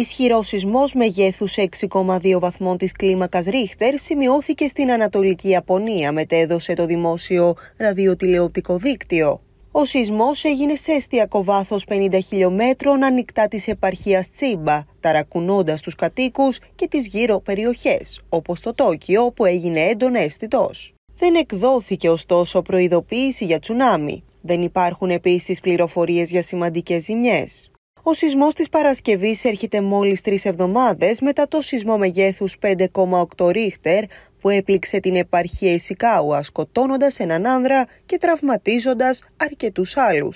Ισχυρός σεισμός μεγέθους 6,2 βαθμών της κλίμακας Ρίχτερ σημειώθηκε στην Ανατολική Ιαπωνία, μετέδωσε το δημόσιο ραδιοτηλεοπτικό δίκτυο. Ο σεισμός έγινε σε εστιακό βάθος 50 χιλιόμετρων ανοιχτά της επαρχίας Τσίμπα, ταρακουνώντας τους κατοίκους και τις γύρω περιοχές, όπως το Τόκιο που έγινε έντονα αίσθητο. Δεν εκδόθηκε ωστόσο προειδοποίηση για τσουνάμι. Δεν υπάρχουν επίσης πληροφορίες για σημαντικές ζημιές. Ο σεισμός της Παρασκευής έρχεται μόλις τρεις εβδομάδες μετά το σεισμό μεγέθους 5,8 ρίχτερ που έπληξε την επαρχία Ισικάουα, σκοτώνοντας έναν άνδρα και τραυματίζοντας αρκετούς άλλους.